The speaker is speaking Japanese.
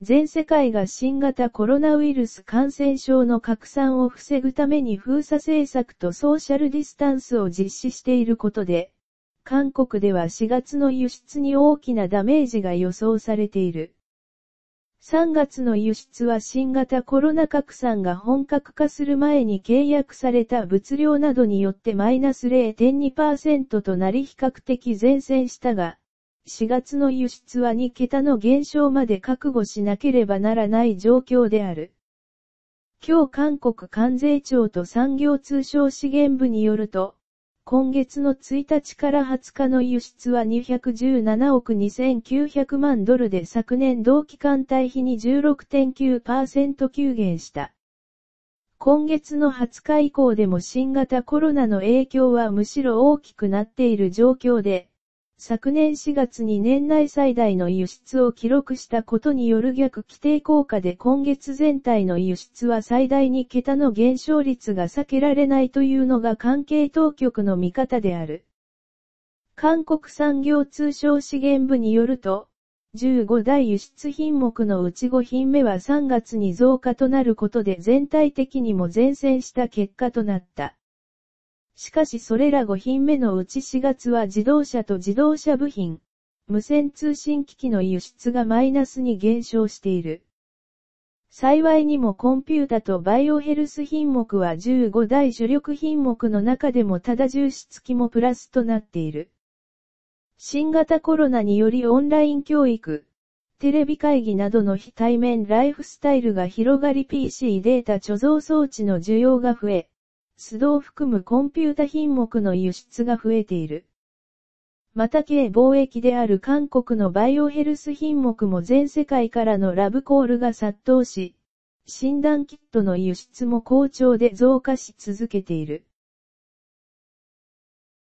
全世界が新型コロナウイルス感染症の拡散を防ぐために封鎖政策とソーシャルディスタンスを実施していることで、韓国では4月の輸出に大きなダメージが予想されている。3月の輸出は新型コロナ拡散が本格化する前に契約された物量などによってマイナス0.2%となり比較的前線したが、4月の輸出は2桁の減少まで覚悟しなければならない状況である。今日韓国関税庁と産業通商資源部によると、今月の1日から20日の輸出は217億2900万ドルで昨年同期間対比に16.9%急減した。今月の20日以降でも新型コロナの影響はむしろ大きくなっている状況で、昨年4月に年内最大の輸出を記録したことによる逆規定効果で今月全体の輸出は最大2桁の減少率が避けられないというのが関係当局の見方である。韓国産業通商資源部によると、15大輸出品目のうち5品目は3月に増加となることで全体的にも前線した結果となった。しかしそれら5品目のうち4月は自動車と自動車部品、無線通信機器の輸出がマイナスに減少している。幸いにもコンピュータとバイオヘルス品目は15大主力品目の中でもただ重視付きもプラスとなっている。新型コロナによりオンライン教育、テレビ会議などの非対面ライフスタイルが広がり PC データ貯蔵装置の需要が増え、須藤含むコンピュータ品目の輸出が増えている。また軽貿易である韓国のバイオヘルス品目も全世界からのラブコールが殺到し、診断キットの輸出も好調で増加し続けている。